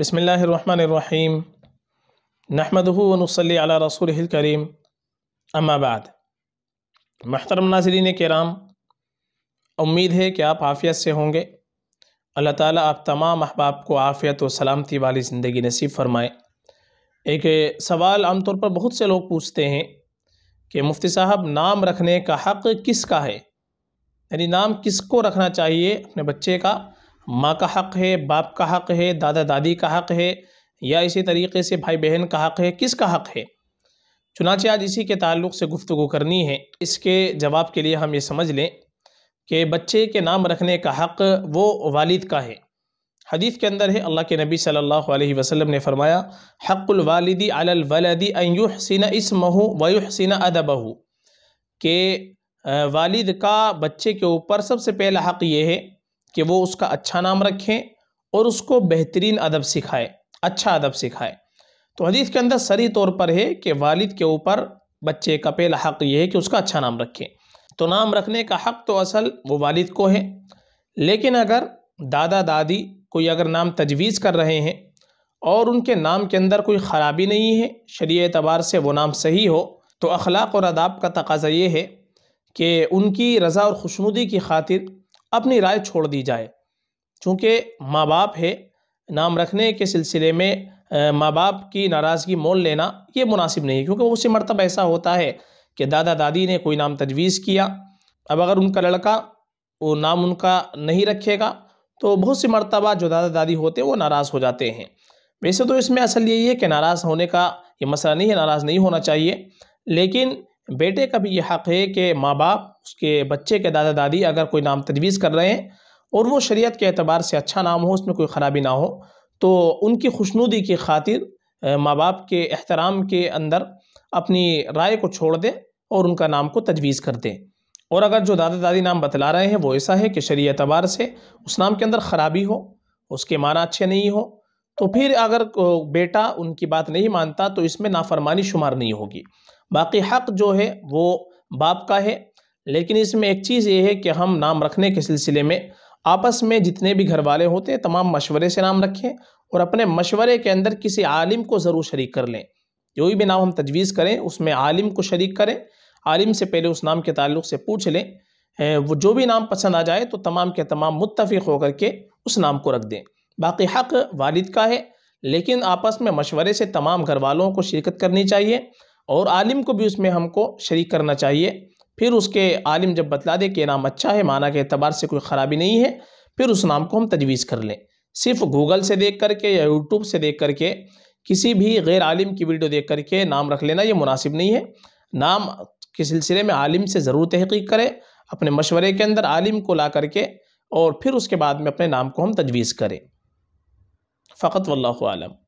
बसमीम नहमदूनसली रसूल करीम अम्माबाद महतरम नाजरीन कराम उम्मीद है कि आप आफ़ियत से होंगे अल्लाह ताला आप तमाम अहबाब को आफ़ियत और सलामती वाली ज़िंदगी नसीब फरमाएँ एक सवाल आमतौर पर बहुत से लोग पूछते हैं कि मुफ्ती साहब नाम रखने का हक़ किसका है यानी नाम किसको रखना चाहिए अपने बच्चे का माँ का हक़ है बाप का हक़ है दादा दादी का हक़ है या इसी तरीके से भाई बहन का हक़ है किसका हक़ है चुनाचे आज इसी के ताल्लुक़ से गुफ्तु करनी है इसके जवाब के लिए हम ये समझ लें कि बच्चे के नाम रखने का हक़ वो वालिद का है हदीस के अंदर है अल्लाह के नबी सल्लल्लाहु अलैहि वसल्लम ने फरमाया हक़ुल वालिदी अलल वलदी अयुहसिन इसमहु वयुहसिन अदबहु के वालिद का बच्चे के ऊपर सबसे पहला हक़ ये है कि वो उसका अच्छा नाम रखें और उसको बेहतरीन अदब सिखाए अच्छा अदब सिखाए तो हदीस के अंदर सरी तौर पर है कि वालिद के ऊपर बच्चे का पहला हक़ ये है कि उसका अच्छा नाम रखें तो नाम रखने का हक़ तो असल वो वालिद को है लेकिन अगर दादा दादी कोई अगर नाम तजवीज़ कर रहे हैं और उनके नाम के अंदर कोई ख़राबी नहीं है शरीय एतबार से वो नाम सही हो तो अखलाक और अदाब का तकाजा ये है कि उनकी रज़ा और खुशनुदी की खातिर अपनी राय छोड़ दी जाए चूँकि माँ बाप है नाम रखने के सिलसिले में माँ बाप की नाराज़गी मोल लेना ये मुनासिब नहीं है क्योंकि उसी मरतब ऐसा होता है कि दादा दादी ने कोई नाम तजवीज़ किया अब अगर उनका लड़का वो नाम उनका नहीं रखेगा तो बहुत सी मरतबा जो दादा दादी होते हैं वो नाराज़ हो जाते हैं वैसे तो इसमें असल यही है कि नाराज़ होने का ये मसला नहीं है नाराज़ नहीं होना चाहिए लेकिन बेटे का भी ये हक़ है कि माँ बाप उसके बच्चे के दादा दादी अगर कोई नाम तजवीज़ कर रहे हैं और वो शरीयत के अतबार से अच्छा नाम हो उसमें कोई ख़राबी ना हो तो उनकी खुशनुदी की खातिर माँ बाप के एहतराम के अंदर अपनी राय को छोड़ दें और उनका नाम को तजवीज़ कर दें और अगर जो दादा दादी नाम बतला रहे हैं वो ऐसा है कि शरीय अतबार से उस नाम के अंदर ख़राबी हो उसके माना अच्छे नहीं हो तो फिर अगर बेटा उनकी बात नहीं मानता तो इसमें नाफरमानी शुमार नहीं होगी बाकी हक जो है वो बाप का है लेकिन इसमें एक चीज़ ये है कि हम नाम रखने के सिलसिले में आपस में जितने भी घर वाले होते हैं तमाम मशवरे से नाम रखें और अपने मशवरे के अंदर किसी आलिम को ज़रूर शरीक कर लें जो भी नाम हम तजवीज़ करें उसमें आलिम को शरीक करें आलिम से पहले उस नाम के ताल्लुक से पूछ लें वो जो भी नाम पसंद आ जाए तो तमाम के तमाम मुतफ़ होकर के उस नाम को रख दें बाकी हक़ वालिद का है लेकिन आपस में मशवरे से तमाम घर वालों को शिरकत करनी चाहिए और आलिम को भी उसमें हमको शरीक करना चाहिए फिर उसके आलिम जब बतला दे कि ये नाम अच्छा है माना के अतबार से कोई ख़राबी नहीं है फिर उस नाम को हम तजवीज़ कर लें सिर्फ गूगल से देख करके या यूट्यूब से देख करके किसी भी गैर आलिम की वीडियो देख करके नाम रख लेना ये मुनासिब नहीं है नाम के सिलसिले में आलिम से ज़रूर तहकीक करें अपने मशवरे के अंदर आलिम को ला करके और फिर उसके बाद में अपने नाम को हम तजवीज़ करें फ़कत वल्लम